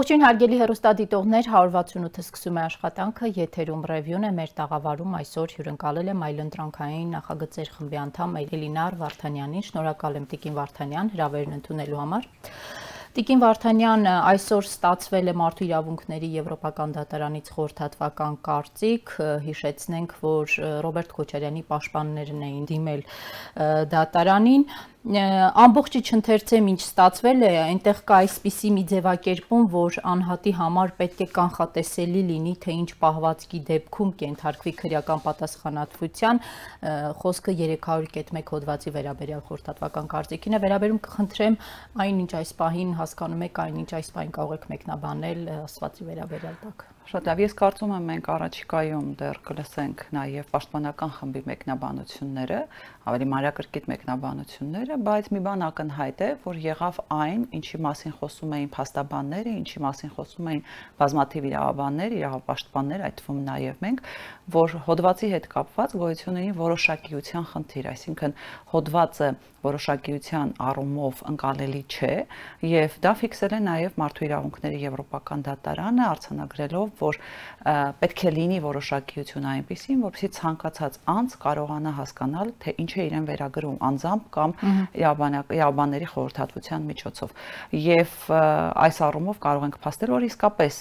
Ողջույն հարգելի հերոստադիտողներ 168-ը սկսում է աշխատանքը եթերում ռևյուն է մեր տաղավարում այսօր հյուրընկալել է Մայլընտրանքային նախագծեր խմբի անդամ Էլինար Վարդանյանին շնորհակալ եմ Տիկին Վարդանյան հրավերն ընդունելու համար Տիկին Վարդանյան այսօր ստացվել է Մարդու իրավունքների Եվրոպական դատարանից խորհրդատվական կարծիք։ Հիշեցնենք, որ Ռոբերտ Քոչարյանի պաշտպաններն էին դիմել դատարանին ամբողջը չընթերցեմ ինչ ստացվել է, այնտեղ կա այսպիսի մի ձևակերպում, որ անհատի համար պետք է կանխատեսելի լինի, թե ինչ պահվածքի դեպքում կենթարկվի քրեական պատասխանատվության, խոսքը 300.1 հոդվածի վերաբերյալ խորհրդատվական կարծիքին է, վերաբերում կխնդրեմ այն ինչ այս պահին հասկանում եք, այն ինչ այս պահին կարող եք մեկնաբանել ասվածի վերաբերյալ տակ։ Շատ լավ, ես կարծում եմ մենք առաջիկայում դեռ կլսենք նաև պաշտպանական խմբի մեկնաբանությունները, ավելի մանրակրկիտ մեկնաբանությունները տեխնիկները, բայց մի բան ակնհայտ է, որ եղավ այն, ինչի մասին խոսում էին փաստաբանները, ինչի մասին խոսում էին բազմաթիվ իրավաբաններ, իրավապաշտպաններ, այդ թվում նաև մենք, որ հոդվածի հետ կապված գոյություն ունի որոշակիության խնդիր, այսինքն հոդվածը որոշակիության առումով ընկալելի չէ, եւ դա ֆիքսել է նաև մարդու իրավունքների եվրոպական դատարանը արցանագրելով, որ պետք է լինի որոշակիություն այնպեսին, որովհետեւ ցանկացած անձ կարողանա հասկանալ, թե ինչ է իրեն վերագրում անձամբ կամ իրավաբանակ իրավաբանների խորհրդատվության միջոցով եւ այս առումով կարող ենք փաստել որ իսկապես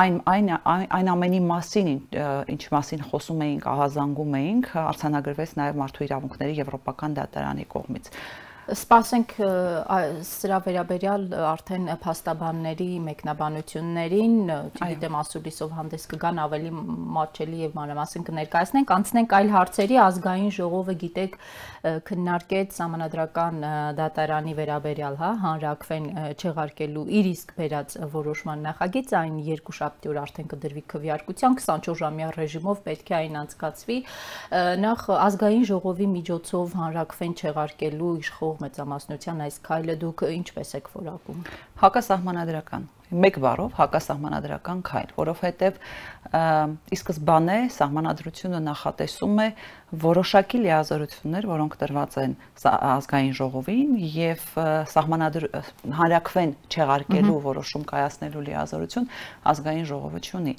այն այն այն ամենի մասին ինչ մասին խոսում էինք, ահազանգում էինք, արցանագրվեց նաև մարդու իրավունքների եվրոպական դատարանի կողմից։ Սպասենք սրա վերաբերյալ արդեն փաստաբանների մեկնաբանություններին, չգիտեմ ասուլիսով հանդես կգան ավելի մաչելի եւ մանրամասն կներկայացնենք, անցնենք այլ հարցերի ազգային ժողովը գիտեք քննարկեց համանդրական դատարանի վերաբերյալ, հա, հանրակվեն չեղարկելու իր իսկ վերած որոշման նախագիծը այն երկու շաբթի օր արդեն կդրվի քվեարկության 24 ժամյա ռեժիմով պետք է այն անցկացվի։ Նախ ազգային ժողովի միջոցով հանրակվեն չեղարկելու իշխող կատարվող մեծամասնության այս քայլը դուք ինչպես եք որակում։ Հակասահմանադրական մեկ բառով հակասահմանադրական քայլ, որովհետև ի սկզբանե սահմանադրությունը նախատեսում է որոշակի լիազորություններ, որոնք տրված են ազգային ժողովին եւ սահմանադր հանրակվեն չեղարկելու որոշում կայացնելու լիազորություն ազգային ժողովը ունի։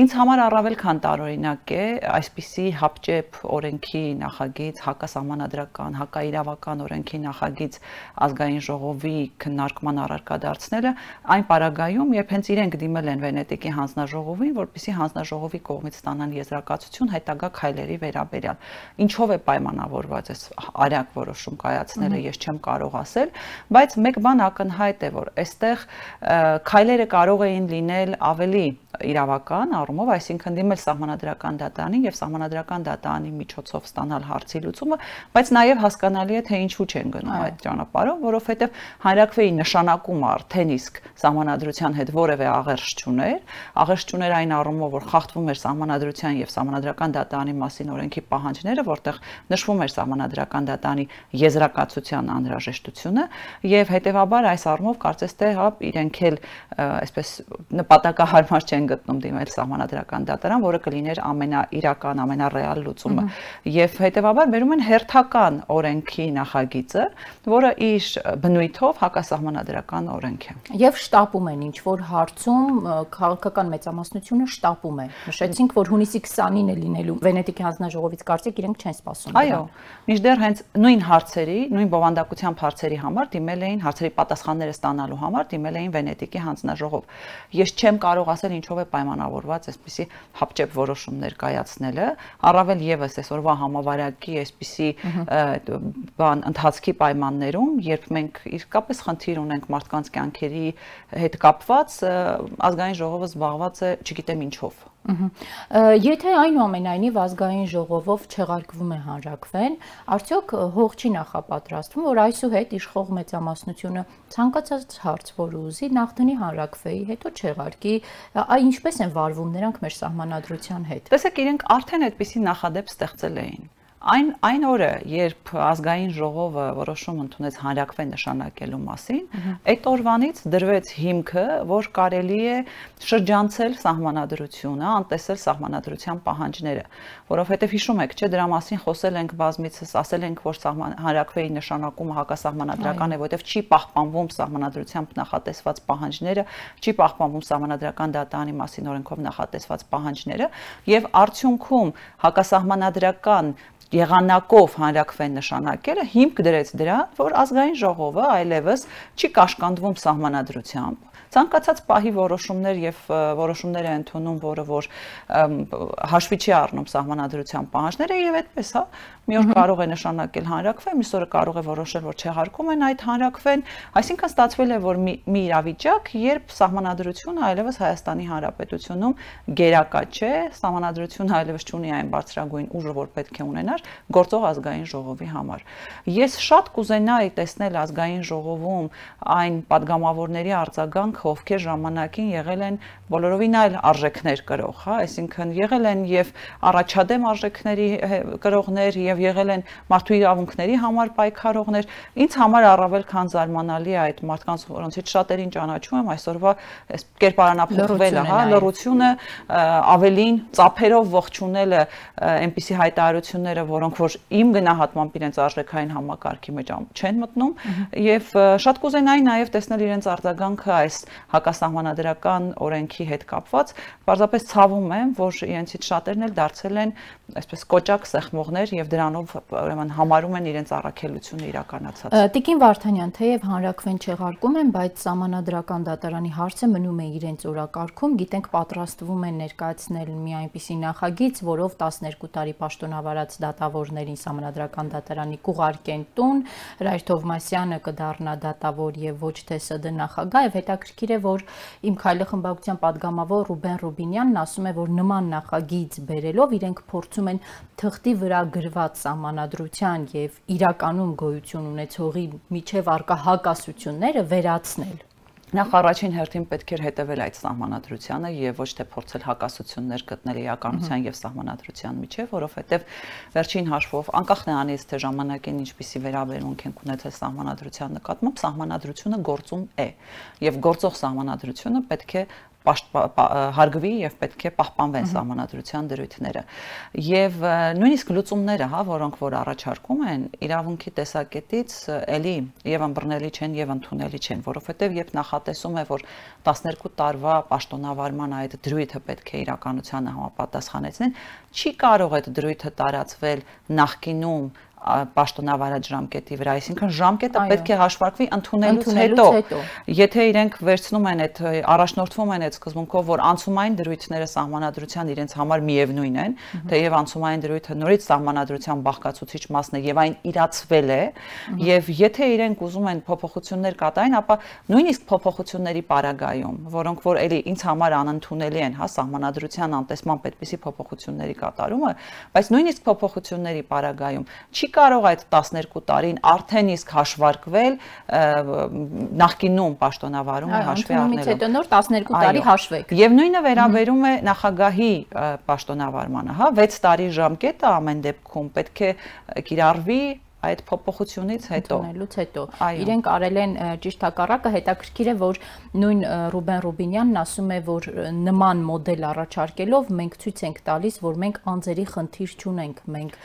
Ինձ համար առավել քան տարօրինակ է այսպիսի հապճեպ օրենքի նախագիծ, հակասահմանադրական, հակաիրավական օրենքի նախագիծ ազգային ժողովի քննարկման առարկա դարձնելը այն պարագայում, երբ հենց իրենք դիմել են Վենետիկի հանձնաժողովին կազմակերպումին, որպեսզի հանձնաժողովի կողմից ստանան եզրակացություն հետագա քայլերի վերաբերյալ։ Ինչով է պայմանավորված այս արագ որոշում կայացնելը, ես չեմ կարող ասել, բայց մեկ բան ակնհայտ է, որ այստեղ քայլերը կարող էին լինել ավելի իրավական առումով, այսինքն դիմել սահմանադրական դատարանին եւ սահմանադրական դատարանի միջոցով ստանալ հարցի լուծումը, բայց նաեւ հասկանալի է թե ինչու չեն գնում այդ ճանապարհով, որովհետեւ հանրակրվեի նշանակումը արդեն իսկ սահմանադրության հետ որևէ աղերս չուներ, աղերս չուներ այն առումով, որ խախտվում էր սահմանադրության եւ սահմանադրական դատարանի մասին օրենքի պահանջները, որտեղ նշվում էր սահմանադրական դատարանի եզրակացության անհրաժեշտությունը եւ հետեւաբար այս առումով կարծես թե հա իրենք էլ այսպես նպատակահարմար չեն չեն գտնում դիմել սահմանադրական դատարան, որը կլիներ ամենաիրական, ամենառեալ լուծումը։ Եվ հետեւաբար վերում են հերթական օրենքի նախագիծը, որը իր բնույթով հակասահմանադրական օրենք է։ Եվ շտապում են ինչ որ հարցում քաղաքական մեծամասնությունը շտապում է։ Նշեցինք, որ հունիսի 20-ին է լինելու Վենետիկի հանձնաժողովից կարծեք իրենք չեն սպասում։ Այո, միշտդեռ հենց նույն հարցերի, նույն բովանդակությամբ հարցերի համար դիմել էին հարցերի պատասխանները ստանալու համար դիմել էին Վենետիկի հանձնաժողով։ Ես չեմ կարող ասել ինչ ինչով է պայմանավորված այսպիսի հապճեպ որոշումներ կայացնելը, առավել եւս այսօրվա համավարակի այսպիսի բան ընթացքի պայմաններում, երբ մենք իսկապես խնդիր ունենք մարդկանց կյանքերի հետ կապված, ազգային ժողովը զբաղված է, չգիտեմ ինչով Եթե այնուամենայնիվ ազգային ժողովով չեղարկվում է հանրակրվեն, արդյոք հող չի նախապատրաստվում, որ այսուհետ իշխող մեծամասնությունը ցանկացած հարց, որ ուզի, նախ դնի հանրակրվեի, հետո չեղարկի, այ ինչպես են վարվում նրանք մեր սահմանադրության հետ։ Տեսեք, իրենք արդեն այդպիսի նախադեպ ստեղծել էին Այն այն օրը, երբ ազգային ժողովը որոշում ընդունեց հանրակրվե նշանակելու մասին, այդ օրվանից դրվեց հիմքը, որ կարելի է շրջանցել սահմանադրությունը, անտեսել սահմանադրության պահանջները, որովհետև հիշում եք, չէ, դրա մասին խոսել ենք բազմիցս, ասել ենք, որ սահման հանրակրվեի նշանակումը հակասահմանադրական է, որովհետև չի պահպանվում սահմանադրությամբ նախատեսված պահանջները, չի պահպանվում սահմանադրական դատարանի մասին օրենքով նախատեսված պահանջները, եւ արդյունքում հակասահմանադրական եղանակով հանրակվեն նշանակերը հիմք դրեց դրան, որ ազգային ժողովը այլևս չի կաշկանդվում սահմանադրությամբ, ցանկացած պահի որոշումներ եւ որոշումներ է ընդունում, որը որ հաշվի չի առնում սահմանադրության պահանջները եւ այդպես, հա, մի օր կարող է նշանակել հանրակվել, մյուս օրը կարող է որոշել, որ չհարկում են այդ հանրակվեն, այսինքն ստացվել է, որ մի, մի իրավիճակ, երբ սահմանադրությունը այլևս Հայաստանի Հանրապետությունում գերակա չէ, սահմանադրությունը այլևս չունի այն բարձրագույն ուժը, որ պետք է ունենա համար, գործող ազգային ժողովի համար։ Ես շատ կուզենայի տեսնել ազգային ժողովում այն падգամավորների արձագանք, ովքեր ժամանակին եղել են բոլորովին այլ արժեքներ կրող, հա, այսինքն եղել են եւ առաջադեմ արժեքների կրողներ եւ եղել են մարդու իրավունքների համար պայքարողներ։ Ինձ համար առավել քան զարմանալի է այդ մարդկանց, որոնցից շատերին ճանաչում եմ այսօրվա այս կերպարանափոխվելը, հա, լրությունը ավելին ծափերով ողջունելը այնպիսի հայտարարությունները, որոնք որ իմ գնահատմամբ իրենց արժեքային համակարգի մեջ չեն մտնում եւ շատ կուզենայի նաեւ տեսնել իրենց արձագանքը այս հակասահմանադրական օրենքի հետ կապված պարզապես ցավում եմ որ իրենցից շատերն էլ դարձել են այսպես կոճակ սեղմողներ եւ դրանով ուրեմն համարում են իրենց առաքելությունը իրականացած Տիկին Վարդանյան թեև հանրակվեն չեղարկում են բայց համանadrական դատարանի հարցը մնում է իրենց օրակարգում գիտենք պատրաստվում են ներկայացնել մի այնպիսի նախագիծ որով 12 տարի պաշտոնավարած դատարան դատավորներին համանդրական դատարանի կուղարկեն տուն, Հրայր Թովմասյանը կդառնա դատավոր եւ ոչ թե ՍԴ նախագահ եւ հետաքրքիր է որ իմ քայլի խմբակցության падգամավոր Ռուբեն Ռուբինյանն ասում է որ նման նախագիծ բերելով իրենք փորձում են թղթի վրա գրված համանդրության եւ իրականում գոյություն ունեցողի միջև արկա հակասությունները վերացնել նախ առաջին հերթին պետք էր հետևել այդ սահմանադրությանը եւ ոչ թե փորձել հակասություններ գտնել իրականության եւ սահմանադրության միջեւ, որովհետեւ վերջին հաշվով անկախ նրանից թե ժամանակին ինչպիսի վերաբերմունք են ունեցել սահմանադրության նկատմամբ, սահմանադրությունը գործում է եւ գործող սահմանադրությունը պետք է հարգվի եւ պետք է պահպանվեն համանadrության դրույթները։ Եվ նույնիսկ լուծումները, հա, որոնք որ առաջարկում են իրավունքի տեսակետից, ելի եւ ըմբռնելի չեն եւ ընդունելի չեն, որովհետեւ երբ նախատեսում է, որ 12 տարվա պաշտոնավարման այդ դրույթը պետք է իրականությանը համապատասխանեցնեն, չի կարող այդ դրույթը տարածվել նախկինում պաշտոնավարած ժամկետի վրա, այսինքն ժամկետը պետք է հաշվարկվի ընդունելուց հետո։ Եթե իրենք վերցնում են այդ առաջնորդվում են այդ սկզբունքով, որ անցումային դրույթները սահմանադրության իրենց համար միևնույն են, թեև անցումային դրույթը նորից սահմանադրության բաղկացուցիչ մասն է եւ այն իրացվել է, եւ եթե իրենք ուզում են փոփոխություններ կատարեն, ապա նույնիսկ փոփոխությունների պարագայում, որոնք որ էլի ինձ համար անընդունելի են, հա, սահմանադրության անտեսման պետքիսի փոփոխությունների կատարումը, բայց նույնիսկ փոփոխությունների պարագայում չի կարող այդ 12 տարին արդեն իսկ հաշվարկվել նախկինում պաշտոնավարում հաշվի առնելով։ Հետո նոր 12 տարի հաշվեք։ Եվ նույնը վերաբերում է նախագահի պաշտոնավարմանը, հա, 6 տարի ժամկետը ամեն դեպքում պետք է կիրառվի այդ փոփոխությունից հետո ունելուց հետո իրենք արել են ճիշտ հակառակը հետաքրքիր է որ նույն Ռուբեն Ռուբինյանն ասում է որ նման մոդել առաջարկելով մենք ցույց ենք տալիս որ մենք անձերի խնդիր չունենք մենք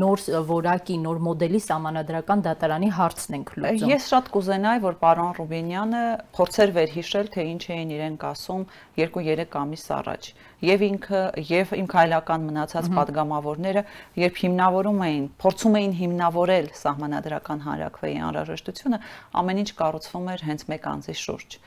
նոր որակի նոր մոդելի համանadrական դատարանի հարցն ենք լուծում ես շատ կուզենայի որ պարոն Ռուբինյանը փորձեր վերհիշել թե ինչ էին իրենք ասում 2-3 ամիս առաջ առաջ եւ ինքը եւ իմ քայլական մնացած падգամավորները, երբ հիմնավորում էին, փորձում էին հիմնավորել սահմանադրական հանրակրվեի անհրաժեշտությունը, ամեն ինչ կառուցվում էր հենց մեկ անձի շուրջ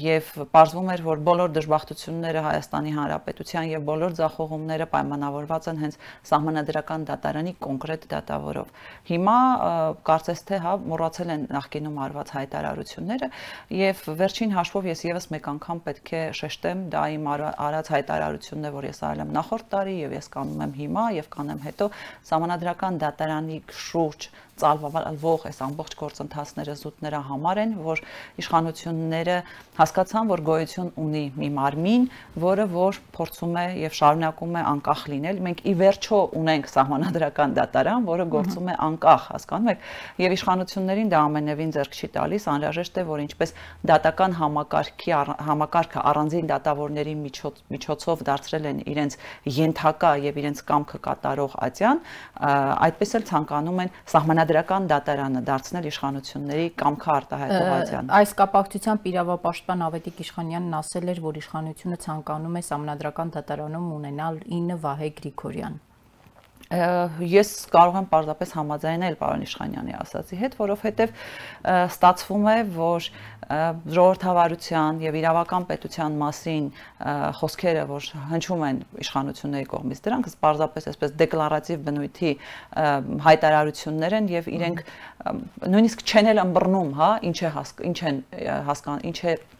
եւ պարզվում էր, որ բոլոր դժբախտությունները Հայաստանի Հանրապետության եւ բոլոր ցախողումները պայմանավորված են հենց սահմանադրական դատարանի կոնկրետ դատավորով։ Հիմա կարծես թե հա մոռացել են նախկինում արված հայտարարությունները եւ վերջին հաշվով ես եւս մեկ անգամ պետք է շեշտեմ, դա իմ արած հայտարարությունն է, որ ես արել եմ նախորդ տարի եւ ես կանում եմ հիմա եւ կանեմ հետո սահմանադրական դատարանի շուրջ ծալվող այս ամբողջ գործընթացները զուտ նրա համար են, որ իշխանությունները հասկացան, որ գոյություն ունի մի մարմին, որը որ փորձում է եւ շարունակում է անկախ լինել։ Մենք ի վերջո ունենք սահմանադրական դատարան, որը գործում է անկախ, հասկանում եք, եւ իշխանություններին դա ամենևին ձեռք չի տալիս, անհրաժեշտ է, որ ինչպես դատական համակարգի համակարգը առանձին դատավորների միջոց, միջոցով դարձրել են իրենց ենթակա եւ իրենց կամքը կատարող ատյան, այդպես էլ ցանկանում են սահմանադրական Հիմնադրական դատարանը դարձնել իշխանությունների կամքա արտահայտ Հովհաննիսյան։ Այս կապակցությամբ իրավապաշտպան Ավետիք Իշխանյանն ասել էր, որ իշխանությունը ցանկանում է համնադրական դատարանում ունենալ 9 Վահե Գրիգորյան ես կարող եմ պարզապես համաձայնել պարոն Իշխանյանի ասացի հետ, որովհետև ստացվում է, որ ժողովրդավարության եւ իրավական պետության մասին խոսքերը, որ հնչում են իշխանությունների կողմից, դրանք պարզապես այսպես դեկլարատիվ բնույթի հայտարարություններ են եւ իրենք նույնիսկ չեն էլ ըմբռնում, հա, ինչ է հասկ, ինչ են հասկան, ինչ է հասկ,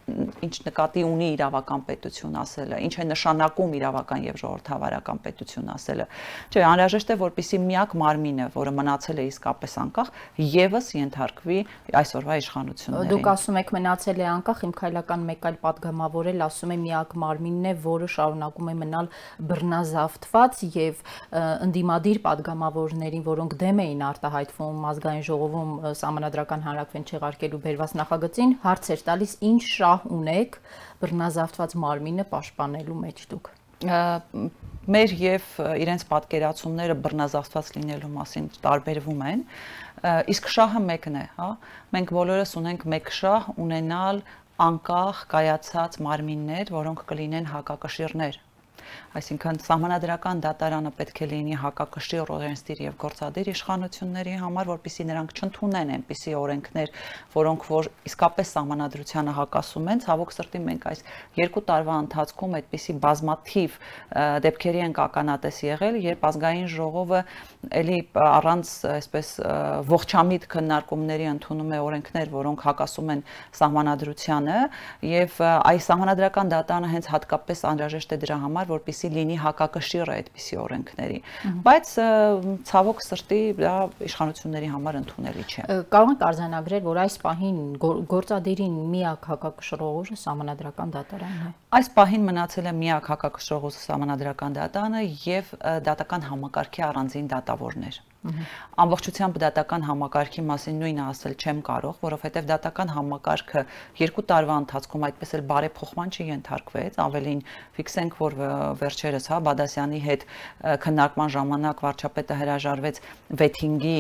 ինչ նկատի ունի իրավական պետություն ասելը, ինչ է նշանակում իրավական եւ ժողովրդավարական պետություն ասելը։ Չէ, անհրաժեշտ է որպիսի միակ մարմինը, որը մնացել է իսկապես անկախ, եւս ենթարկվի այսօրվա իշխանություններին։ Դուք ասում եք մնացել է անկախ, իմ քայլական մեկ այլ падգամավորել ասում է միակ մարմինն է, որը շարունակում է մնալ բռնազավթված եւ ընդդիմադիր падգամավորներին, որոնք դեմ էին արտահայտվում ազգային ժողովում համանդրական հանրակրվեն չեղարկելու բերված նախագծին, հարցեր տալիս ինչ շա շահ ունեք բռնազավթված մարմինը պաշտպանելու մեջ դուք մեր եւ իրենց պատկերացումները բռնազավթված լինելու մասին տարբերվում են իսկ շահը մեկն է հա մենք բոլորս ունենք մեկ շահ ունենալ անկախ կայացած մարմիններ որոնք կլինեն հակակշիռներ Այսինքն համանդրական դատարանը պետք է լինի հակակշռի օրենսդիր եւ գործադիր իշխանությունների համար, որpիսի նրանք չընդունեն այնպիսի օրենքներ, որոնք որ իսկապես համանդրությանը հակասում են, ցավոք սրտի մենք այս երկու տարվա ընթացքում այդպիսի բազմաթիվ դեպքերի ենք ականատես եղել, երբ ազգային ժողովը ելի առանց այսպես ողջամիտ քննարկումների ընդունում է օրենքներ, որոնք հակասում են համանդրությանը եւ այս համանդրական դատարանը հենց հատկապես անհրաժեշտ է դրա համար համար, որպիսի լինի հակակշիռը այդպիսի օրենքների։ Բայց ցավոք սրտի դա իշխանությունների համար ընդունելի չէ։ Կարող ենք արձանագրել, որ այս պահին գործադիրին միակ հակակշռողը համանդրական դատարանն է։ Այս պահին մնացել է միակ հակակշռողը համանդրական դատարանը եւ դատական համակարգի առանձին դատավորներ։ Ամբողջությամբ դատական համակարգի մասին նույնը ասել չեմ կարող, որովհետև դատական համակարգը երկու տարվա ընթացքում այդպես էլ բարեփոխման չի ենթարկվեց, ավելին ֆիքսենք, որ վերջերս հա Բադասյանի հետ քննարկման ժամանակ վարչապետը հրաժարվեց վեթինգի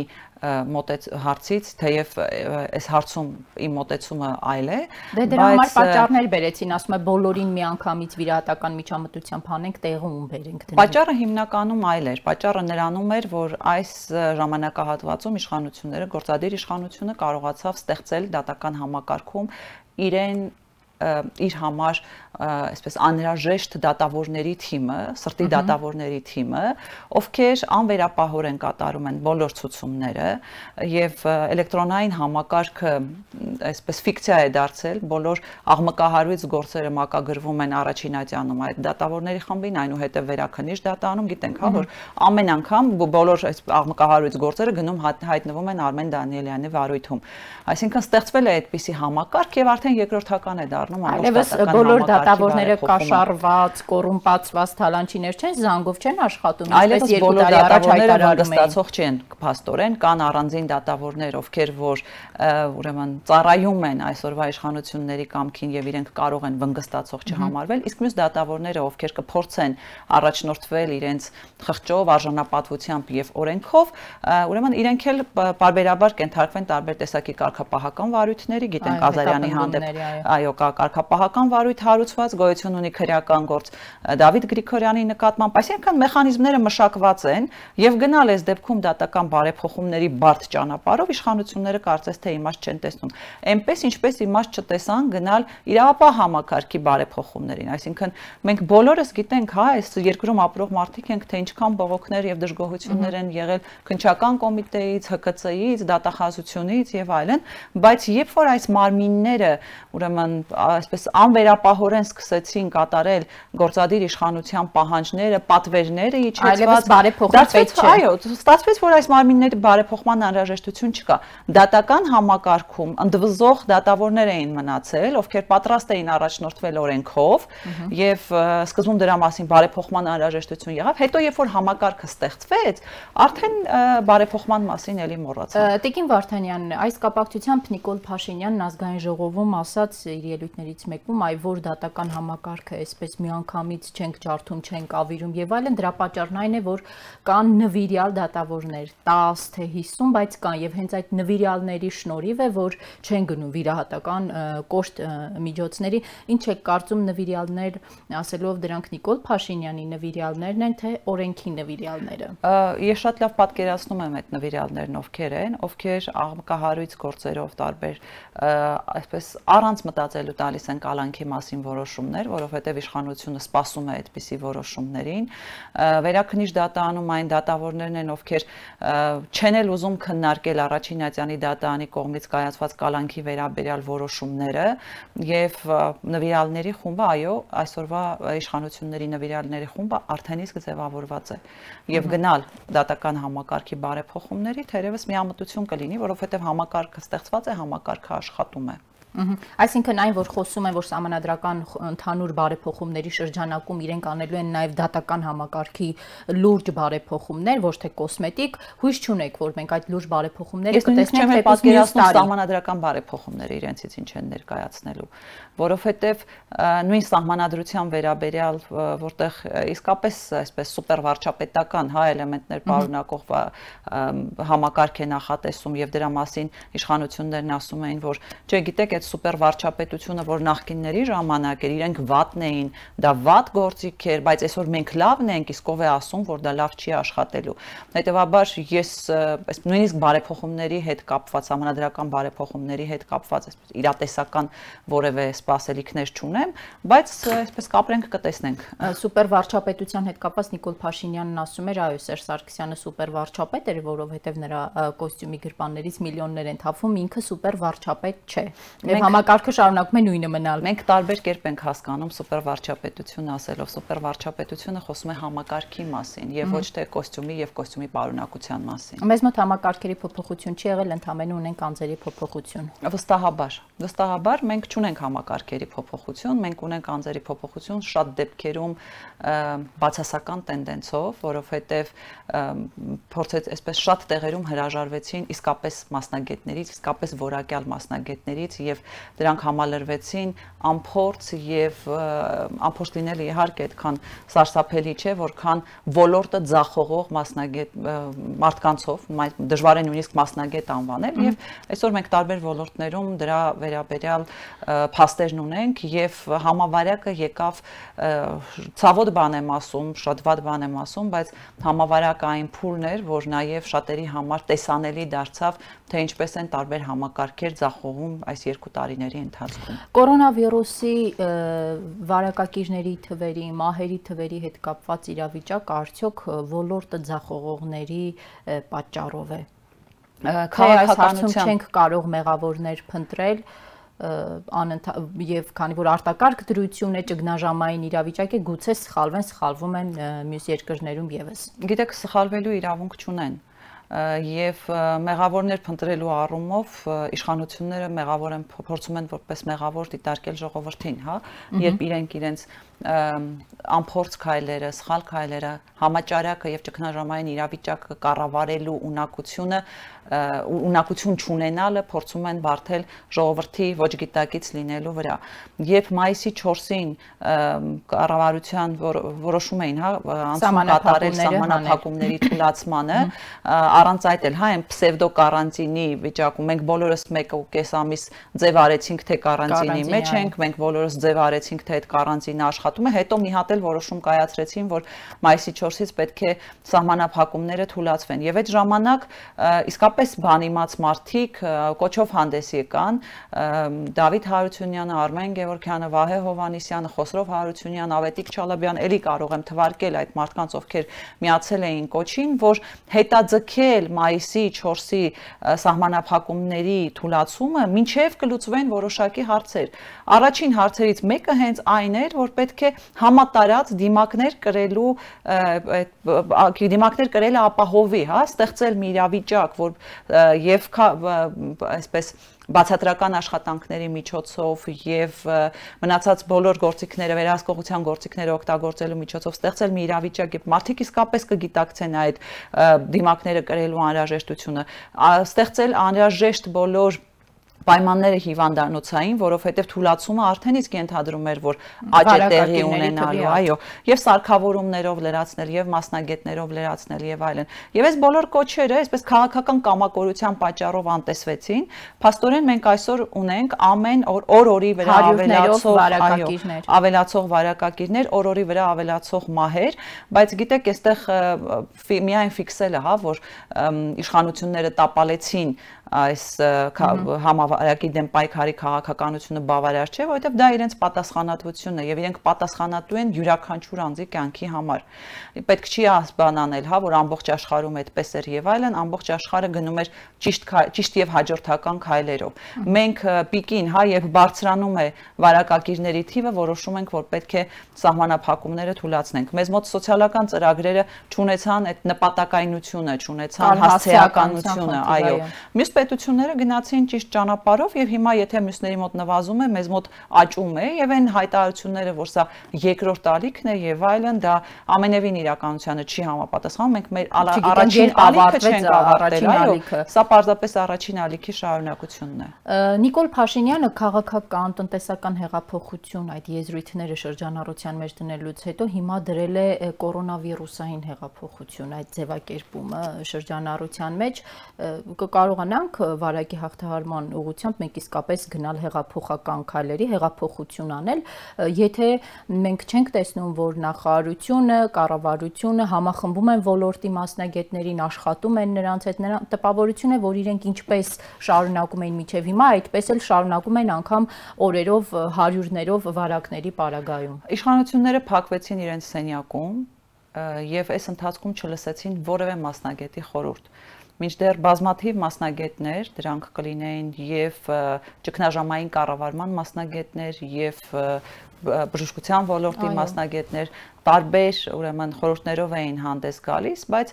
մոտեց հարցից, թեև այս հարցում իմ մոտեցումը այլ է, դե դրա համար պատճառներ բերեցին, ասում է բոլորին միանգամից վիրահատական միջամտությամբ անենք, տեղում բերենք դրանք։ Պատճառը հիմնականում այլ էր, պատճառը նրանում էր, որ այս ժամանակահատվածում իշխանությունները, գործադիր իշխանությունը կարողացավ ստեղծել դատական համակարգում իրեն իր համար այսպես անհրաժեշտ դատավորների թիմը, սրտի դատավորների թիմը, ովքեր անվերապահորեն կատարում են բոլոր ցուցումները եւ էլեկտրոնային համակարգը այսպես ֆիկցիա է դարձել, բոլոր աղմկահարույց գործերը մակագրվում են առաջին ատյանում այդ դատավորների խմբին, այնուհետեւ վերաքնիչ դատանում, գիտենք, հա, որ ամեն անգամ բոլոր այս աղմկահարույց գործերը գնում հա, հայտնվում են Արմեն Դանիելյանի վարույթում։ Այսինքն ստեղծվել է այդպիսի համակարգ եւ արդեն երկրորդական է դառնում անօրտական համակարգ։ Այլևս բոլոր դատ դատավորները կաշառված, կոռումպացված թալանչիներ չեն, զանգով չեն աշխատում, ինչպես երկու տարի առաջ հայտարարում էին։ Ստացող չեն փաստորեն, կան առանձին դատավորներ, ովքեր որ ուրեմն ծառայում են այսօրվա իշխանությունների կամքին եւ իրենք կարող են վնգստացող չհամարվել, իսկ մյուս դատավորները, ովքեր կփորձեն առաջնորդվել իրենց խղճով, արժանապատվությամբ եւ օրենքով, ուրեմն իրենք էլ բարբերաբար կենթարկվեն տարբեր տեսակի կարգապահական վարույթների, գիտենք Ազարյանի հանդեպ, այո, կարգապահական վարույթ հարուց կառուցված գոյություն ունի քրեական գործ Դավիթ Գրիգորյանի նկատմամբ, այսինքն մեխանիզմները մշակված են եւ գնալ այս դեպքում դատական բարեփոխումների բարդ ճանապարհով իշխանությունները կարծես թե իմաստ չեն տեսնում։ Էնպես ինչպես իմաստ չտեսան գնալ իրավապահ համակարգի բարեփոխումներին, այսինքն մենք բոլորս գիտենք, հա, այս երկրում ապրող մարդիկ ենք, թե ինչքան բողոքներ եւ դժգոհություններ են եղել քնչական կոմիտեից, ՀԿՑ-ից, դատախազությունից եւ այլն, բայց երբ որ այս մարմինները ուրեմն այսպես անվերապահորեն իրեն սկսեցին կատարել գործադիր իշխանության պահանջները, պատվերները իջեցված բարեփոխումից չէ։ Այո, ստացվեց, որ այս մարմինների բարեփոխման անհրաժեշտություն չկա։ Դատական համակարգում ընդվզող դատավորներ էին մնացել, ովքեր պատրաստ էին առաջնորդվել օրենքով եւ սկզբում դրա մասին բարեփոխման անհրաժեշտություն եղավ, հետո երբ որ համակարգը ստեղծվեց, արդեն բարեփոխման մասին էլի մոռացան։ Տիկին Վարդանյան, այս կապակցությամբ Նիկոլ Փաշինյանն ազգային ժողովում ասաց իր ելույթներից մեկում, այ որ դատական պետական համակարգը այսպես միանգամից չենք ջարդում, չենք ավիրում եւ այլն, դրա պատճառն այն է, որ կան նվիրյալ դատավորներ, 10 թե 50, բայց կան եւ հենց այդ նվիրյալների շնորհիվ է, որ չեն գնում վիրահատական կոշտ միջոցների։ Ինչ է կարծում նվիրյալներ, ասելով դրանք Նիկոլ Փաշինյանի նվիրյալներն են, թե օրենքի նվիրյալները։ Ես շատ լավ պատկերացնում եմ այդ նվիրյալներն ովքեր են, ովքեր աղմկահարույց գործերով տարբեր այսպես առանց մտածելու տալիս են կալանքի մասին, որը որոշումներ, որովհետև իշխանությունը սպասում է այդպիսի որոշումներին։ Վերակնիչ դատանում այն դատավորներն են, ովքեր չեն էլ ուզում քննարկել առաջին Ատյանի դատանի կողմից կայացված կալանքի վերաբերյալ որոշումները եւ նվիրալների խումբը, այո, այսօրվա իշխանությունների նվիրալների խումբը արդեն իսկ ձևավորված է եւ գնալ դատական համակարգի բարեփոխումների թերևս միամտություն կլինի, որովհետեւ համակարգը ստեղծված է, համակարգը աշխատում է։ Ա, Այսինքն այն, որ խոսում են, որ համանadrական ընդհանուր բարեփոխումների շրջանակում իրենք անելու են նաև դատական համակարգի լուրջ բարեփոխումներ, ոչ թե կոսմետիկ, հույս չունեք, որ մենք այդ լուրջ բարեփոխումները կտեսնենք թե պատկերաստարի։ Համանadrական բարեփոխումները իրենցից ինչ են ներկայացնելու, որովհետև նույն համանadrության վերաբերյալ, որտեղ իսկապես այսպես սուպերվարչապետական հա էլեմենտներ պարունակող համակարգ է նախատեսում եւ դրա մասին իշխանություններն ասում էին, որ չէ, գիտեք, այդ սուպերվարչապետությունը, որ նախկինների ժամանակ էր, իրենք վատն էին, դա վատ գործիք էր, բայց այսօր մենք լավն ենք, իսկ ով է ասում, որ դա լավ չի աշխատելու։ Հետևաբար ես այս նույնիսկ բարեփոխումների հետ կապված, համանդրական բարեփոխումների հետ կապված, այսպես իրատեսական որևէ սպասելիքներ չունեմ, բայց այսպես կապրենք կտեսնենք։ Սուպերվարչապետության հետ կապված Նիկոլ Փաշինյանն ասում էր, այո, Սերժ Սարգսյանը սուպերվարչապետ էր, որովհետև նրա կոստյումի գրպաններից միլիոններ են թափվում, ինքը սուպերվարչապետ չէ եւ համակարգը շարունակում է նույնը մնալ։ Մենք տարբեր կերպ ենք հասկանում սուպերվարչապետություն ասելով, սուպերվարչապետությունը խոսում է համակարգի մասին եւ ոչ թե կոստյումի եւ կոստյումի պարունակության մասին։ Մեզ մոտ համակարգերի փոփոխություն չի եղել, ընդամենը ունենք անձերի փոփոխություն։ Վստահաբար, վստահաբար մենք չունենք համակարգերի փոփոխություն, մենք ունենք անձերի փոփոխություն շատ դեպքերում բացասական տենդենցով, որովհետեւ փորձեց այսպես շատ տեղերում հրաժարվեցին իսկապես մասնագետներից, իսկապես որակյալ մասնագետներից եւ դրանք համալրվեցին ամփորձ եւ ամփորձ լինելը իհարկե այդքան սարսափելի չէ, որքան ոլորտը ձախողող մասնագետ մարդկանցով, դժվար է նույնիսկ մասնագետ անվանել եւ այսօր մենք տարբեր ոլորտներում դրա վերաբերյալ փաստերն ունենք եւ համավարակը եկավ ցավոտ բան եմ ասում, շատ վատ բան եմ ասում, բայց համավարակային փուլն էր, որ նաեւ շատերի համար տեսանելի դարձավ, թե ինչպես են տարբեր համակարգեր ձախողում այս երկու երկու տարիների ընթացքում։ Կորոնավիրուսի վարակակիրների թվերի, մահերի թվերի հետ կապված իրավիճակը արդյոք ոլորտը ձախողողների պատճառով է։ Քաղաքականություն չենք կարող մեղավորներ փնտրել, անընդհատ եւ քանի որ արտակարգ դրություն է ճգնաժամային իրավիճակ է գուցե սխալվեն սխալվում են մյուս երկրներում եւս գիտեք սխալվելու իրավունք չունեն եւ մեղավորներ փնտրելու առումով իշխանությունները մեղավոր են փորձում են որպես մեղավոր դիտարկել ժողովրդին, հա, երբ իրենք իրենց ամփորձ քայլերը, սխալ քայլերը, համաճարակը եւ ճգնաժամային իրավիճակը կառավարելու ունակությունը ունակություն չունենալը փորձում են բարթել ժողովրդի ոչ գիտակից լինելու վրա։ Երբ մայիսի 4-ին կառավարության որ, որոշում էին, հա, անցում կատարել համանախագումների թույլատմանը, առանց այդ էլ, հա, այն պսևդո կարանտինի վիճակում մենք բոլորս 1.5 ամիս ձևարեցինք, թե կարանտինի մեջ ենք, մենք բոլորս ձևարեցինք, թե այդ կարանտինը աշխատում է, հետո մի հատ էլ որոշում կայացրեցին, որ մայիսի 4-ից պետք է համանախագումները թույլատվեն։ Եվ այդ ժամանակ իսկապես իսկապես բանիմաց մարդիկ կոչով հանդես եկան Դավիթ Հարությունյանը, Արմեն Գևորգյանը, Վահե Հովանիսյանը, Խոսրով Հարությունյանը, Ավետիք Չալաբյան, ելի կարող եմ թվարկել այդ մարդկանց, ովքեր միացել էին կոչին, որ հետաձգել մայիսի 4-ի սահմանափակումների թուլացումը մինչև կլուծվեն որոշակի հարցեր։ Առաջին հարցերից մեկը հենց այն էր, որ պետք է համատարած դիմակներ կրելու այդ դիմակներ կրելը ապահովի, հա, ստեղծել մի իրավիճակ, որ եւ այսպես բացատրական աշխատանքների միջոցով եւ մնացած բոլոր գործիքները վերահսկողության գործիքները օգտագործելու միջոցով ստեղծել մի իրավիճակ, երբ մարդիկ իսկապես կգիտակցեն այդ դիմակները կրելու անհրաժեշտությունը, ստեղծել անհրաժեշտ բոլոր պայմանները հիվանդանոցային, որովհետև թուլացումը արդեն իսկ ենթադրում էր, որ աճ է տեղի ունենալու, այո, եւ սարքավորումներով լրացնել եւ մասնագետներով լրացնել եւ այլն։ Եվ այս բոլոր կոչերը, այսպես քաղաքական կամակորության պատճառով անտեսվեցին։ Փաստորեն մենք այսօր ունենք ամեն օր օր-օրի վրա ավելացող վարակակիրներ, ավելացող վարակակիրներ, օր-օրի վրա ավելացող մահեր, բայց գիտեք, այստեղ միայն ֆիքսելը, հա, որ իշխանությունները տապալեցին այս համավարակի դեմ պայքարի քաղաքականությունը բավարար չէ, որովհետև դա իրենց պատասխանատվությունն է եւ իրենք պատասխանատու են յուրաքանչյուր անձի կյանքի համար։ Պետք չի ասբանանել, հա, որ ամբողջ աշխարհում այդպես էր եւ այլն, ամբողջ աշխարհը գնում էր ճիշտ ճիշտ եւ հաջորդական քայլերով։ Մենք պիկին, հա, եւ բարձրանում է վարակակիրների թիվը, որոշում ենք, որ պետք է սահմանափակումները թույլատնենք։ Մեզ մոտ սոցիալական ծրագրերը ճանաչան այդ նպատակայնությունը, ճանաչան հասարակականությունը, այո։ Մյուս պետությունները գնացին ճիշտ ճանապարհով եւ հիմա եթե մյուսների մոտ նվազում է, մեզ մոտ աճում է եւ այն հայտարարությունները, որ սա երկրորդ ալիքն է եւ այլն, դա ամենևին իրականությանը չի համապատասխանում։ Մենք մեր դե, առաջին ալիքը չենք ավարտել, այո, սա պարզապես առաջին ալիքի շարունակությունն է։ Նիկոլ Փաշինյանը քաղաքական տնտեսական հեղափոխություն այդ եզրույթները շրջանառության մեջ դնելուց հետո հիմա դրել է կորոնավիրուսային հեղափոխություն այդ ձևակերպումը շրջանառության մեջ կկարողանանք ունենանք վարակի հաղթահարման ուղղությամբ մենք իսկապես գնալ հեղափոխական քայլերի, հեղափոխություն անել, եթե մենք չենք տեսնում, որ նախարարությունը, կառավարությունը համախմբում են ոլորտի մասնագետներին, աշխատում են նրանց հետ, նրան տպավորություն է, որ իրենք ինչպես շարունակում են միջև հիմա, այդպես էլ շարունակում են անգամ օրերով, հարյուրներով վարակների պարագայում։ Իշխանությունները փակվեցին իրենց սենյակում եւ այս ընթացքում չլսեցին որևէ մասնագետի խորհուրդ։ Մինչդեռ բազմաթիվ մասնագետներ, դրանք կլինեին եւ ճգնաժամային կառավարման մասնագետներ եւ բժշկության ոլորտի մասնագետներ տարբեր ուրեմն խորհուրդներով էին հանդես գալիս, բայց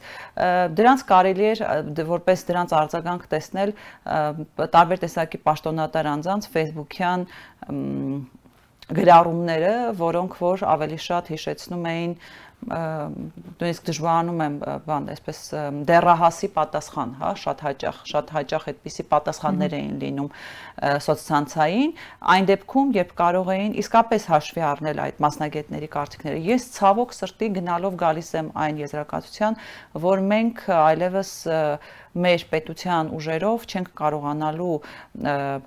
դրանց կարելի էր դե, որպես դրանց արձագանք տեսնել տարբեր տեսակի պաշտոնատար անձանց Facebook-յան գրառումները, որոնք որ ավելի շատ հիշեցնում էին նույնիսկ դժվարանում եմ բան, այսպես դեռահասի պատասխան, հա, շատ հաճախ, շատ հաճախ այդպիսի պատասխաններ էին լինում սոցցանցային, այն դեպքում, երբ կարող էին իսկապես հաշվի առնել այդ մասնագետների կարծիքները։ Ես ցավոք սրտի գնալով գալիս եմ այն եզրակացության, որ մենք այլևս մեր պետության ուժերով չենք կարողանալու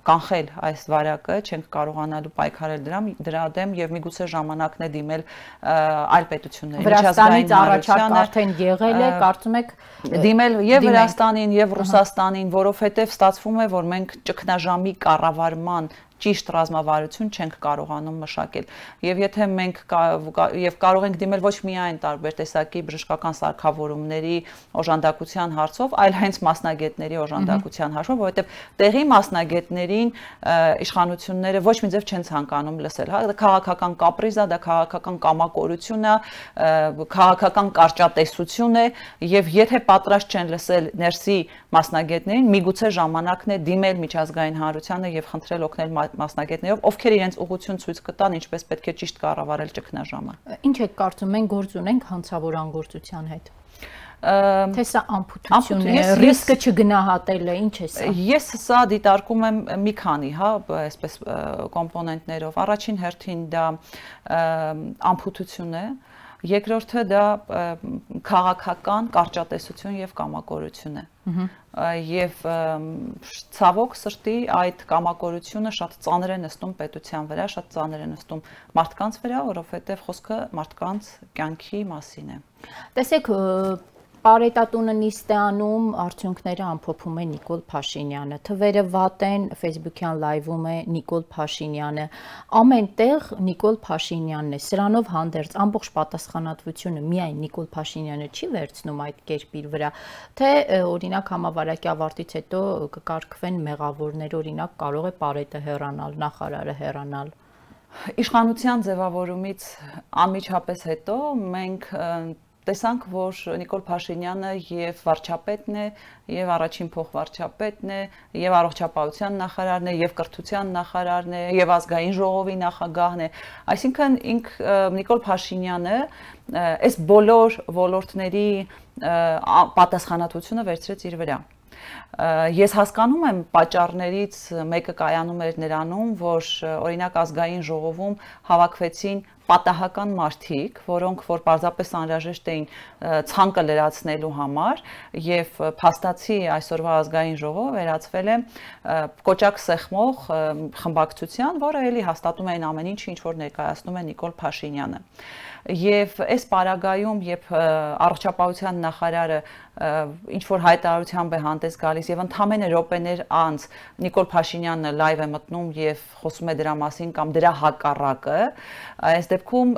կանխել այս վարակը, չենք կարողանալու պայքարել դրա դրա դեմ եւ միգուցե ժամանակն է դիմել այլ պետությունների Վրաստանից առաջարկ արդեն եղել է, կարծում եք դիմել եւ Վրաստանին եւ Ռուսաստանին, որովհետեւ ստացվում է, որ մենք ճգնաժամի կառավարման ճիշտ ռազմավարություն չենք կարողանում մշակել։ Եվ եթե մենք կա, եւ կարող ենք դիմել ոչ միայն տարբեր տեսակի բժշկական սարքավորումների օժանդակության հարցով, այլ հենց մասնագետների օժանդակության հարցով, որովհետեւ տեղի մասնագետներին իշխանությունները ոչ մի ձև չեն ցանկանում լսել, հա, դա քաղաքական կապրիզա, դա քաղաքական կամակորություն է, քաղաքական կարճատեսություն է, եւ եթե պատրաստ չեն լսել ներսի մասնագետներին, միգուցե ժամանակն է դիմել միջազգային հանրությանը եւ խնդրել օգնել մասնագետներով, ովքեր իրենց ուղղություն ցույց կտան, ինչպես պետք է ճիշտ կառավարել ճգնաժամը։ Ինչ է կարծում են գործ ունենք հանցավոր անգործության հետ։ Թե սա ամփոփություն է, ռիսկը չգնահատելը, ինչ է սա։ Ես սա դիտարկում եմ մի քանի, հա, այսպես կոմպոնենտներով։ Առաջին հերթին դա ամփոփություն է, Երկրորդը դա քաղաքական կարճատեսություն եւ կամակորություն է։ Եվ ցավոք սրտի այդ կամակորությունը շատ ծանր է նստում պետության վրա, շատ ծանր է նստում մարդկանց վրա, որովհետեւ խոսքը մարդկանց կյանքի մասին է։ Տեսեք, Արետատունը նիստ է անում, արդյունքները ամփոփում է Նիկոլ Փաշինյանը։ Թվերը վատ են, Facebook-յան լայվում է Նիկոլ Փաշինյանը։ Ամենտեղ Նիկոլ Փաշինյանն է։ Սրանով հանդերձ ամբողջ պատասխանատվությունը միայն Նիկոլ Փաշինյանը չի վերցնում այդ կերպի վրա, թե օրինակ համավարակի ավարտից հետո կկարգվեն մեղավորներ, օրինակ կարող է Պարետը հեռանալ, նախարարը հեռանալ իշխանության ձևավորումից անմիջապես հետո մենք տեսանք, որ Նիկոլ Փաշինյանը եւ վարչապետն է, եւ առաջին փոխվարչապետն է, եւ առողջապահության նախարարն է, եւ կրթության նախարարն է, եւ ազգային ժողովի նախագահն է։ Այսինքն ինք Նիկոլ Փաշինյանը այս բոլոր ոլորտների պատասխանատվությունը վերցրեց իր վրա։ Ես հասկանում եմ պատճառներից մեկը կայանում էր նրանում, որ օրինակ ազգային ժողովում հավաքվեցին պատահական մարդիկ, որոնք որ պարզապես անհրաժեշտ էին ցանկը լրացնելու համար եւ փաստացի այսօրվա ազգային ժողովը վերածվել է կոճակ սեղմող խմբակցության, որը էլի հաստատում էին ամեն ինչ, ինչ որ ներկայացնում է Նիկոլ Փաշինյանը։ Եվ այս պարագայում, երբ առողջապահության նախարարը ինչ որ հայտարարությամբ է հանդես գալիս եւ ընդամենը րոպեներ անց Նիկոլ Փաշինյանը լայվ է մտնում եւ խոսում է դրա մասին կամ դրա հակառակը, այս դեպքում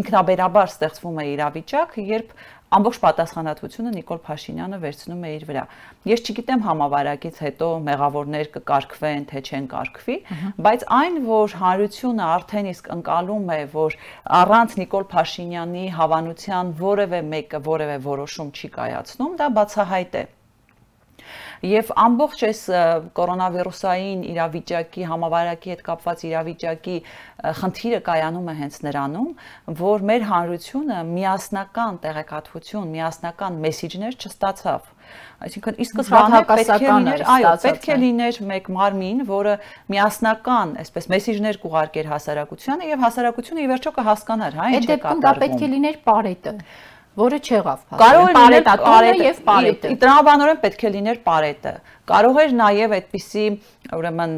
ինքնաբերաբար ստեղծվում է իրավիճակ, երբ ամբողջ պատասխանատվությունը Նիկոլ Փաշինյանը վերցնում է իր վրա։ Ես չգիտեմ համավարակից հետո մեղավորներ կկարգվեն, թե չեն կարգվի, բայց այն, որ հանրությունը արդեն իսկ ընկալում է, որ առանց Նիկոլ Փաշինյանի հավանության որևէ մեկը որևէ որոշում չի կայացնում, դա բացահայտ է։ որ եւ ամբողջ այս կորոնավիրուսային իրավիճակի համավարակի հետ կապված իրավիճակի խնդիրը կայանում է հենց նրանում, որ մեր հանրությունը միասնական տեղեկատվություն, միասնական մեսիջներ չստացավ այսինքն իսկ սրանը պետք է լիներ, հա։ այո, պետք է լիներ մեկ մարմին, որը միասնական, այսպես մեսիջներ կուղարկեր հասարակությանը եւ հասարակությունը ի վերջո կհասկանար, հա, ինչ է կատարվում։ Այդ դեպքում դա պետք է լիներ Պարետը որը չեղավ։ հա, Կարող է լինել պարետը եւ պարետը։ Տրամաբանորեն պետք է լիներ պարետը, Կարող էր նաև այդպիսի, ուրեմն,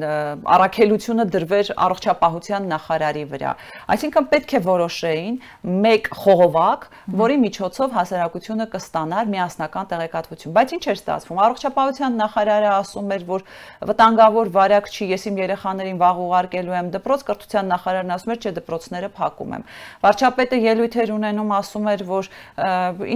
առաքելությունը դրվեր առողջապահության նախարարի վրա։ Այսինքն պետք է որոշեին մեկ խողովակ, որի միջոցով հասարակությունը կստանար միասնական տեղեկատվություն։ Բայց ինչ էր ստացվում։ Առողջապահության նախարարը ասում էր, որ վտանգավոր վարակ չի, ես իմ երեխաներին վաղ ուղարկելու եմ դպրոց, կրթության նախարարն ասում էր, չէ, դպրոցները փակում եմ։ Վարչապետը ելույթ էր ունենում, ասում էր, որ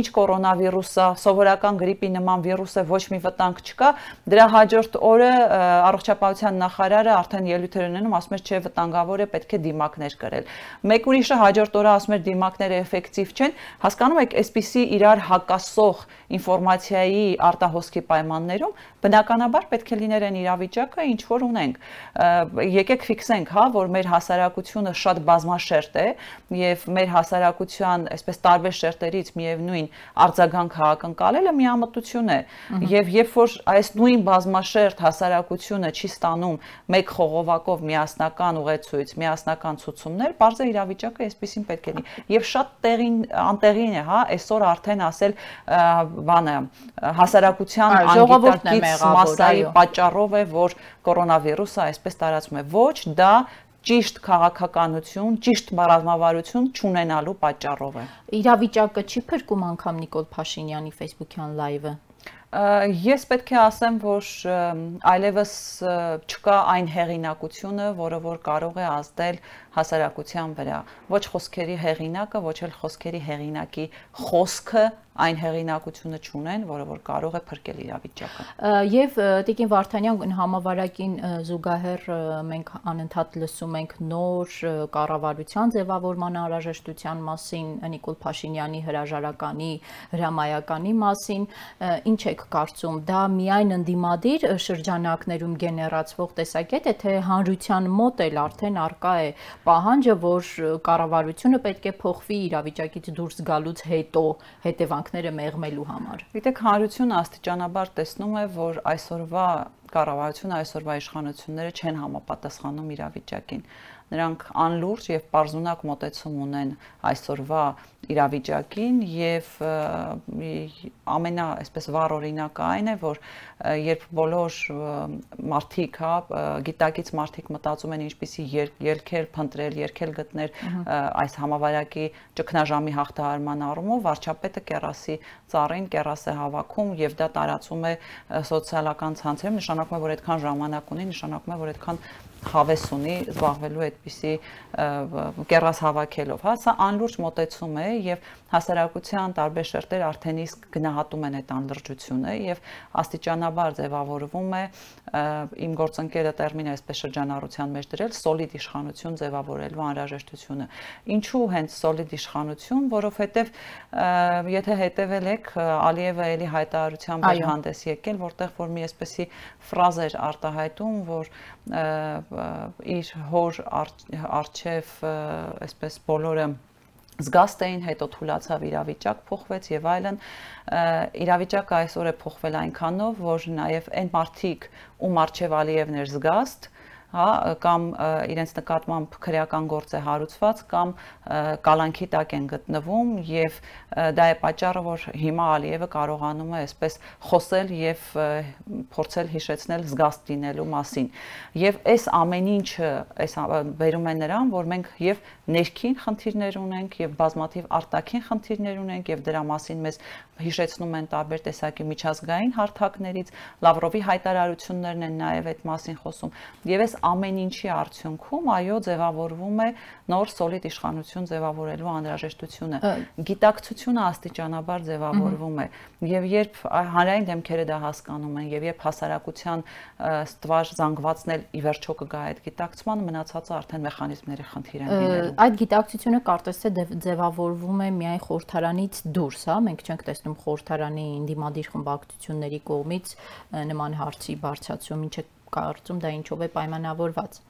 ինչ կորոնավիրուս է, սովորական գրիպի նման վիրուս է, ոչ մի վտանգ չկա։ Դրա Դրա հաջորդ օրը առողջապահության նախարարը արդեն ելույթեր ունենում, ասում էր, չէ, վտանգավոր է, պետք է դիմակներ կրել։ Մեկ ուրիշը հաջորդ օրը ասում էր, դիմակները էֆեկտիվ չեն։ Հասկանում եք, այսպիսի իրար հակասող ինֆորմացիայի արտահոսքի պայմաններում բնականաբար պետք է լիներ այն իրավիճակը, ինչ որ ունենք։ Եկեք ֆիքսենք, հա, որ մեր հասարակությունը շատ բազմաշերտ է եւ մեր հասարակության, այսպես տարբեր շերտերից միևնույն արձագանք հականկալելը միամտություն է։ Եվ երբ որ այս նույն բազմաշերտ հասարակությունը չի ստանում մեկ խողովակով միասնական ուղեցույց, միասնական ցուցումներ, բարձր իրավիճակը այսպեսին պետք է լինի։ Եվ շատ տեղին անտեղին է, հա, այսօր արդեն ասել բանը հասարակության անգիտակից մասայի պատճառով է, որ կորոնավիրուսը այսպես տարածվում է։ Ոչ, դա ճիշտ քաղաքականություն, ճիշտ ռազմավարություն չունենալու պատճառով է։ Իրավիճակը չի փրկում անգամ Նիկոլ Փաշինյանի Facebook-յան լայվը։ Ես պետք է ասեմ, որ այլևս չկա այն հեղինակությունը, որը որ կարող է ազդել հասարակության վրա։ Ոչ խոսքերի հեղինակը, ոչ էլ խոսքերի հեղինակի խոսքը այն հեղինակությունը չունեն, որը որ կարող է փրկել իրավիճակը։ Եվ Տիկին Վարդանյան համավարակին զուգահեռ մենք անընդհատ լսում ենք նոր կառավարության ձևավորման անհրաժեշտության մասին, Նիկոլ Փաշինյանի հրաժարականի, հրամայականի մասին, ինչ եք կարծում, դա միայն ընդդիմադիր շրջանակներում գեներացվող տեսակետ է, թե հանրության մոտ էլ արդեն արկա է պահանջը, որ կառավարությունը պետք է փոխվի իրավիճակից դուրս գալուց հետո հետևանքները մեղմելու համար։ Գիտեք, հանրությունը աստիճանաբար տեսնում է, որ այսօրվա կառավարությունը այսօրվա իշխանությունները չեն համապատասխանում իրավիճակին նրանք անլուրջ եւ parzunակ մտածում ունեն այսօրվա իրավիճակին եւ ամենա այսպես վառ օրինակը այն է որ երբ բոլոր մարտիկ հա գիտակից մարտիկ մտածում են ինչպիսի երկեր փնտրել երկել գտնել այս համավարակի ճգնաժամի հաղթահարման առումով վարչապետը կերասի ծառին կերաս է հավաքում եւ դա տարածում է սոցիալական ցանցերում նշանակում է որ այդքան ժամանակ ունի նշանակում է որ այդքան հավես ունի զբաղվելու այդպիսի կերաս հավաքելով, հա, սա անլուրջ մտածում է եւ հասարակության տարբեր շերտեր արդեն իսկ գնահատում են այդ անլրջությունը եւ աստիճանաբար ձևավորվում է իմ գործընկերը տերմին այսպես շրջանառության մեջ դրել սոլիդ իշխանություն ձևավորելու անհրաժեշտությունը։ Ինչու հենց սոլիդ իշխանություն, որովհետեւ եթե հետևել եք Ալիևը էլի հայտարարությամբ հանդես եկել, որտեղ որ մի այսպեսի ֆրազեր արտահայտում, որ իր հոր արչև այսպես բոլորը զգաստ էին, հետո թուլացավ իրավիճակ փոխվեց եւ այլն։ Իրավիճակը այսօր է փոխվել այնքանով, որ նաեւ այն մարդիկ, ում արչև Ալիևն էր զգաստ, հա, կամ իրենց նկատմամբ քրեական գործ է հարուցված կամ կալանքի տակ են գտնվում եւ դա է պատճառը, որ հիմա Ալիևը կարողանում է այսպես խոսել եւ փորձել հիշեցնել զգաստ լինելու մասին։ Եվ այս ամեն ինչը այս վերում է նրան, որ մենք եւ ներքին խնդիրներ ունենք եւ բազմաթիվ արտաքին խնդիրներ ունենք եւ դրա մասին մեզ հիշեցնում են տարբեր տեսակի միջազգային հարթակներից, Լավրովի հայտարարություններն են նաև այդ մասին խոսում։ Եվ այս ամեն ինչի արդյունքում այո ձևավորվում է նոր սոլիդ իշխանություն ձևավորելու անհրաժեշտությունը։ Գիտակցությունը աստիճանաբար ձևավորվում է եւ երբ հանրային դեմքերը դա հասկանում են եւ երբ հասարակության ստվար զանգվածն էլ ի վերջո կգա այդ գիտակցման մնացածը արդեն մեխանիզմների խնդիր են լինելու։ Այդ գիտակցությունը կարծես թե ձևավորվում է միայն խորհրդարանից դուրս, հա, մենք չենք տեսնում ասեմ, խորհրդարանի ինդիմադիր խմբակցությունների կողմից նման հարցի բարձրացում, ինչը կարծում դա ինչով է պայմանավորված։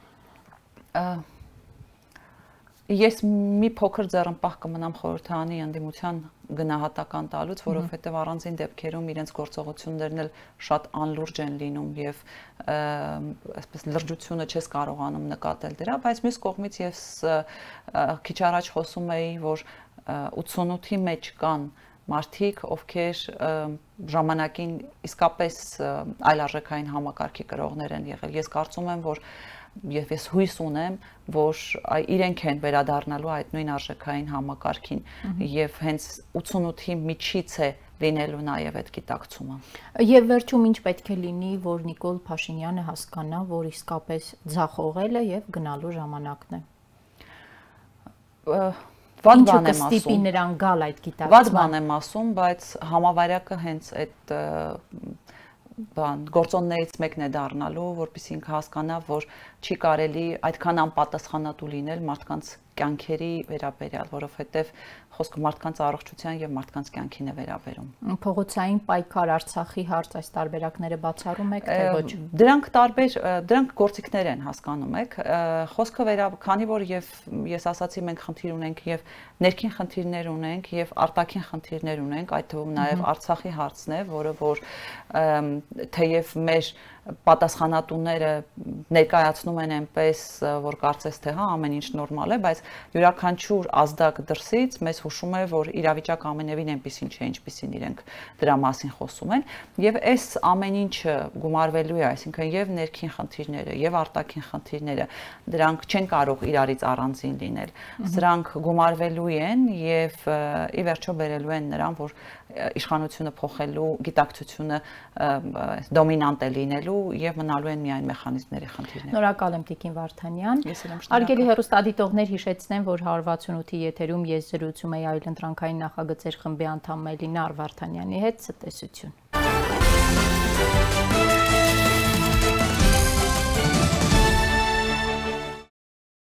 Ես մի փոքր ձեռնպահ կմնամ խորհրդարանի անդիմության գնահատական տալուց, որովհետև առանձին դեպքերում իրենց գործողություններն էլ շատ անլուրջ են լինում եւ այսպես լրջությունը չես կարողանում նկատել դրա, բայց մյուս կողմից ես քիչ առաջ խոսում էի, որ 88-ի մեջ կան և, մարդիկ, ովքեր ժամանակին իսկապես այլարժեքային համակարգի կրողներ են եղել։ Ես կարծում եմ, որ եւ ես հույս ունեմ, որ իրենք են վերադառնալու այդ նույն արժեքային համակարգին եւ հենց 88-ի միջից է լինելու նաև այդ գիտակցումը։ Եվ վերջում ինչ պետք է լինի, որ Նիկոլ Փաշինյանը հասկանա, որ իսկապես ձախողել է եւ գնալու ժամանակն է։ Ա, Վատ բան եմ ասում։ Ստիպի նրան գալ այդ գիտակցման։ Վատ բան եմ ասում, բայց համավարակը հենց այդ բան գործոններից մեկն է դառնալու, որովհետև ինքը հասկանա, որ չի կարելի այդքան անպատասխանատու լինել մարդկանց կյանքերի վերաբերյալ, որովհետև խոսքը մարդկանց առողջության եւ մարդկանց կյանքին է վերաբերում։ Փողոցային պայքար Արցախի հարց այս տարբերակները բացառում եք թե ոչ։ Դրանք տարբեր դրանք գործիքներ են, հասկանում եք։ Խոսքը վերա, քանի որ եւ ես ասացի մենք խնդիր ունենք եւ ներքին խնդիրներ ունենք եւ արտաքին խնդիրներ ունենք, այդ թվում նաեւ Արցախի հարցն է, որը որ թեև մեր պատասխանատուները ներկայացնում են այնպես, որ կարծես թե հա ամեն ինչ նորմալ է, բայց յուրաքանչյուր ազդակ դրսից մեզ հուշում է, որ իրավիճակը ամենևին այնպեսին չէ, ինչպեսին իրենք դրա մասին խոսում են, եւ այս ամեն ինչը գումարվելու է, այսինքն եւ ներքին խնդիրները, եւ արտաքին խնդիրները, դրանք չեն կարող իրարից առանձին լինել։ Սրանք գումարվելու են եւ ի վերջո բերելու են նրան, որ իշխանությունը փոխելու, գիտակցությունը դոմինանտ է լինելու մնալու եւ մնալու են միայն մեխանիզմների խնդիրները։ Շնորհակալ եմ Տիկին Վարդանյան։ Ես եմ շնորհակալ։ Արգելի հերոստատիտողներ հիշեցնեմ, որ 168-ի եթերում ես զրուցում եի այլընտրանքային նախագծեր խմբի անդամ Մելինա Վարդանյանի հետ ցտեսություն։